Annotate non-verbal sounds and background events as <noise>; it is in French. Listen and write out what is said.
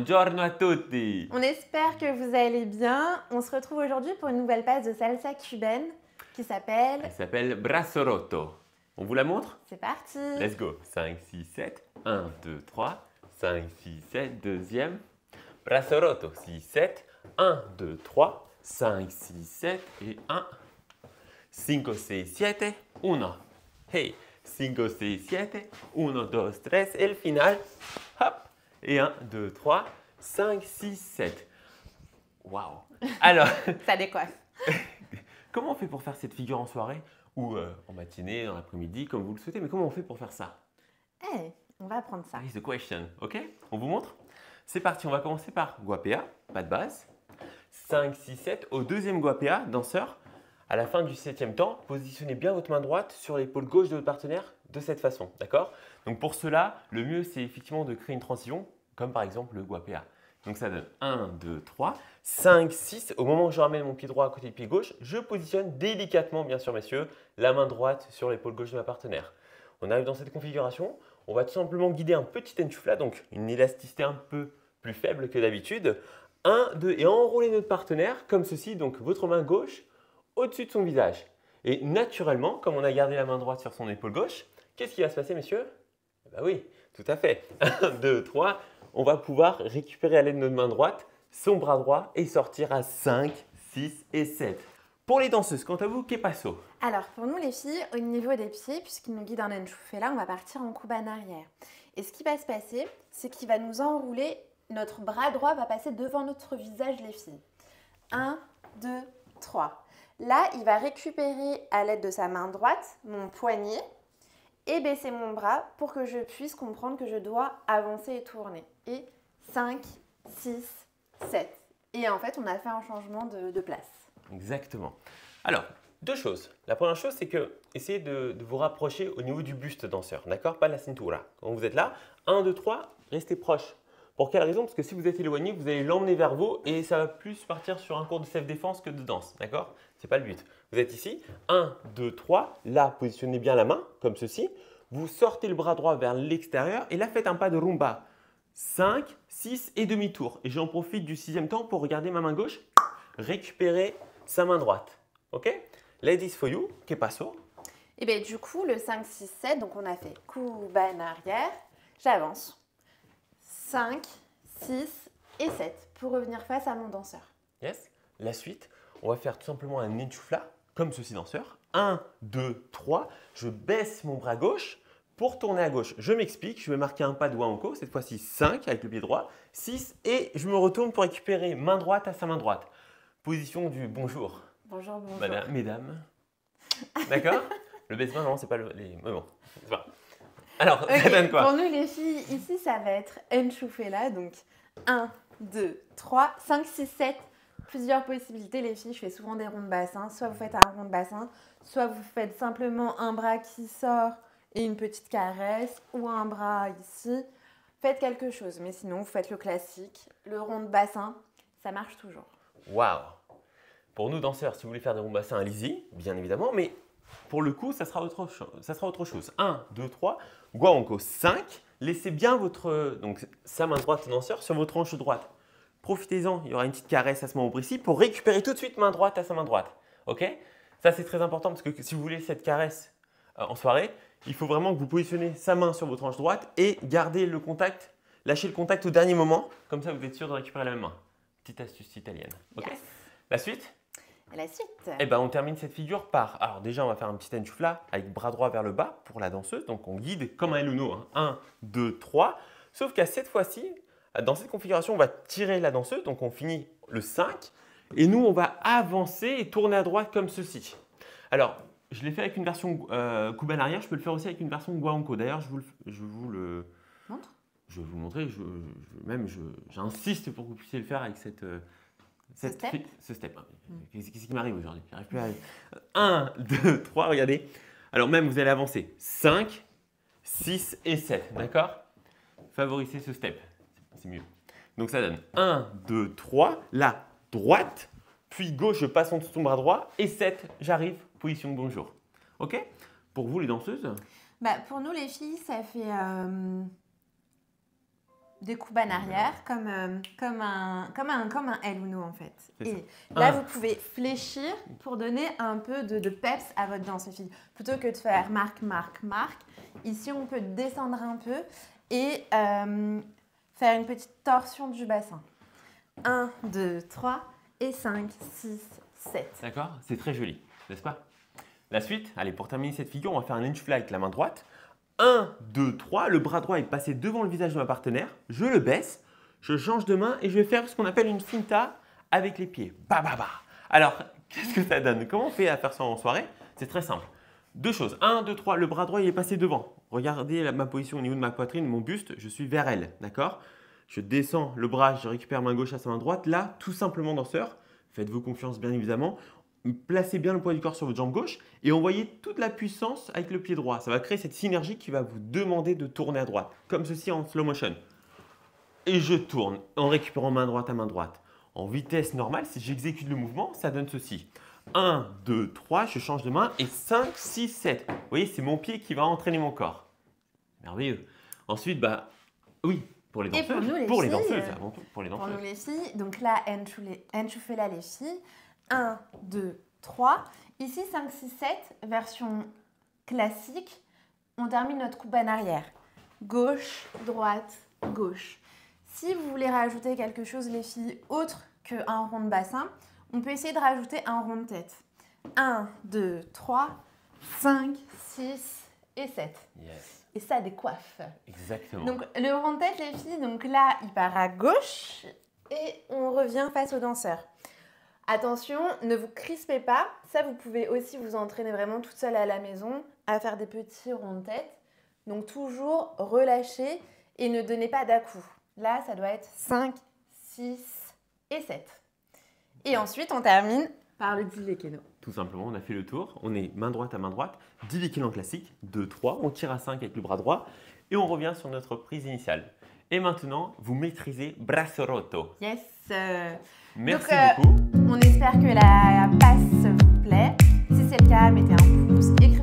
Buongiorno a tutti. On espère que vous allez bien. On se retrouve aujourd'hui pour une nouvelle passe de salsa cubaine qui s'appelle... Elle s'appelle Brassorotto. On vous la montre C'est parti. Let's go. 5, 6, 7. 1, 2, 3. 5, 6, 7. Deuxième. Brassorotto. 6, 7. 1, 2, 3. 5, 6, 7. Et 1. 5, 6, 7. 1. Hey. 5, 6, 7. 1, 2, 3. Et le final. Hop. Et 1, 2, 3, 5, 6, 7. Waouh Alors. <laughs> Ça décoiffe. <laughs> comment on fait pour faire cette figure en soirée ou euh, en matinée, dans l'après-midi, comme vous le souhaitez, mais comment on fait pour faire ça Eh, on va apprendre ça. It's the question, ok On vous montre C'est parti, on va commencer par guapéa, pas de base. 5, 6, 7, au deuxième guapéa, danseur. À la fin du septième temps, positionnez bien votre main droite sur l'épaule gauche de votre partenaire de cette façon. D'accord Donc pour cela, le mieux, c'est effectivement de créer une transition, comme par exemple le guapéa. Donc ça donne 1, 2, 3, 5, 6. Au moment où je ramène mon pied droit à côté du pied gauche, je positionne délicatement, bien sûr messieurs, la main droite sur l'épaule gauche de ma partenaire. On arrive dans cette configuration, on va tout simplement guider un petit enchufla, donc une élasticité un peu plus faible que d'habitude. 1, 2, et enrouler notre partenaire comme ceci, donc votre main gauche au-dessus de son visage. Et naturellement, comme on a gardé la main droite sur son épaule gauche, Qu'est-ce qui va se passer, messieurs bah Ben oui, tout à fait. 1, 2, 3. On va pouvoir récupérer à l'aide de notre main droite son bras droit et sortir à 5, 6 et 7. Pour les danseuses, quant à vous, qu'est passo Alors, pour nous les filles, au niveau des pieds, puisqu'il nous guide en là, on va partir en coupe en arrière. Et ce qui va se passer, c'est qu'il va nous enrouler, notre bras droit va passer devant notre visage, les filles. 1, 2, 3. Là, il va récupérer à l'aide de sa main droite mon poignet, et baisser mon bras pour que je puisse comprendre que je dois avancer et tourner. Et 5, 6, 7. Et en fait, on a fait un changement de, place. Exactement. Alors, deux choses. La première chose, c'est que essayez de, vous rapprocher au niveau du buste danseur, d'accord Pas la cintura. Quand vous êtes là, 1, 2, 3, restez proche. Pour quelle raison Parce que si vous êtes éloigné, vous allez l'emmener vers vous et ça va plus partir sur un cours de self-défense que de danse, d'accord C'est pas le but. Vous êtes ici, 1, 2, 3, là, positionnez bien la main, comme ceci. Vous sortez le bras droit vers l'extérieur et là, faites un pas de rumba. 5, 6 et demi-tour. Et j'en profite du sixième temps pour regarder ma main gauche, récupérer sa main droite. OK Ladies for you, que passo Et eh bien du coup, le 5, 6, 7, donc on a fait coup en arrière, j'avance. 5, 6 et 7 pour revenir face à mon danseur. Yes. La suite, on va faire tout simplement un échoufla, comme ceci danseur. 1, 2, 3. Je baisse mon bras gauche, pour tourner à gauche. Je m'explique, je vais marquer un pas de Wanko, cette fois-ci 5 avec le pied droit, 6 et je me retourne pour récupérer main droite à sa main droite. Position du bonjour. Bonjour, bonjour. Madame, mesdames. D'accord Le baisse-main, non, c'est pas le. Les... Mais bon, c'est Alors, ça donne quoi Pour nous, les filles, ici, ça va être là. donc 1, 2, 3, 5, 6, 7. Plusieurs possibilités, les filles. Je fais souvent des ronds de bassin. Soit vous faites un rond de bassin, soit vous faites simplement un bras qui sort et une petite caresse ou un bras ici. Faites quelque chose, mais sinon, vous faites le classique, le rond de bassin, ça marche toujours. Waouh Pour nous danseurs, si vous voulez faire des ronds de bassin, allez-y, bien évidemment, mais pour le coup, ça sera autre, ça sera autre chose. 1, 2, 3, guaonko 5. Laissez bien votre donc, sa main droite danseur sur votre hanche droite. Profitez-en, il y aura une petite caresse à ce moment précis pour récupérer tout de suite main droite à sa main droite. Ok Ça, c'est très important parce que si vous voulez cette caresse euh, en soirée, il faut vraiment que vous positionnez sa main sur votre hanche droite et gardez le contact, lâchez le contact au dernier moment. Comme ça, vous êtes sûr de récupérer la main. Petite astuce italienne. La suite La suite. Eh ben, on termine cette figure par. Alors, déjà, on va faire un petit enchufla avec bras droit vers le bas pour la danseuse. Donc, on guide comme un Eluno. 1, 2, 3. Sauf qu'à cette fois-ci, dans cette configuration, on va tirer la danseuse. Donc, on finit le 5. Et nous, on va avancer et tourner à droite comme ceci. Alors, je l'ai fait avec une version euh, je peux le faire aussi avec une version guanco. D'ailleurs, je vous le, je vous le montre. Je vais vous le montrer, je, même j'insiste pour que vous puissiez le faire avec cette, euh, cette ce step. Hein. Mm. Ce step. Qu'est-ce qui m'arrive aujourd'hui J'arrive 1, 2, 3, regardez. Alors même, vous allez avancer 5, 6 et 7, d'accord Favorisez ce step, c'est mieux. Donc ça donne 1, 2, 3, La droite, puis gauche, je passe en dessous bras droit, et 7, j'arrive position bonjour. OK Pour vous, les danseuses bah, Pour nous, les filles, ça fait euh, des coups en arrière, comme, euh, comme, un, comme, un, comme un L ou nous en fait. Et ah. là, vous pouvez fléchir pour donner un peu de, peps à votre danse, les filles. Plutôt que de faire marque, marque, marque. Ici, on peut descendre un peu et euh, faire une petite torsion du bassin. 1, 2, 3 et 5, 6, 7. D'accord C'est très joli, n'est-ce pas la suite, allez, pour terminer cette figure, on va faire un lunge fly avec la main droite. 1, 2, 3, le bras droit est passé devant le visage de ma partenaire, je le baisse, je change de main et je vais faire ce qu'on appelle une finta avec les pieds. Bah, bah, bah. Alors, <laughs> qu'est-ce que ça donne Comment on fait à faire ça en soirée C'est très simple. Deux choses. 1, 2, 3, le bras droit, est passé devant. Regardez ma position au niveau de ma poitrine, mon buste, je suis vers elle, d'accord Je descends le bras, je récupère main gauche à sa main droite. Là, tout simplement danseur, faites-vous confiance bien évidemment, placez bien le poids du corps sur votre jambe gauche et envoyez toute la puissance avec le pied droit. Ça va créer cette synergie qui va vous demander de tourner à droite, comme ceci en slow motion. Et je tourne en récupérant main droite à main droite. En vitesse normale, si j'exécute le mouvement, ça donne ceci. 1, 2, 3, je change de main et 5, 6, 7. Vous voyez, c'est mon pied qui va entraîner mon corps. Merveilleux. Ensuite, bah oui, pour les danseuses. pour nous, les pour Les danseuses, euh, avant pour les Pour nous, les filles. Donc là, enchouffez-la, les filles. 1, 2, 3. Ici, 5, 6, 7, version classique. On termine notre coupe en arrière. Gauche, droite, gauche. Si vous voulez rajouter quelque chose, les filles, autre qu'un rond de bassin, on peut essayer de rajouter un rond de tête. 1, 2, 3, 5, 6 et 7. Yes. Et ça décoiffe. Exactement. Donc le rond de tête, les filles, donc là, il part à gauche et on revient face au danseur. Attention, ne vous crispez pas. Ça, vous pouvez aussi vous entraîner vraiment toute seule à la maison à faire des petits ronds de tête. Donc toujours relâchez et ne donnez pas d'à-coup. Là, ça doit être 5, 6 et 7. Et ensuite, on termine par le Tout simplement, on a fait le tour. On est main droite à main droite. Dilékéno classique, 2, 3. On tire à 5 avec le bras droit. Et on revient sur notre prise initiale. Et maintenant, vous maîtrisez Brasso Yes. Euh, Merci euh, beaucoup. on espère que la passe vous plaît. Si c'est le cas, mettez un pouce,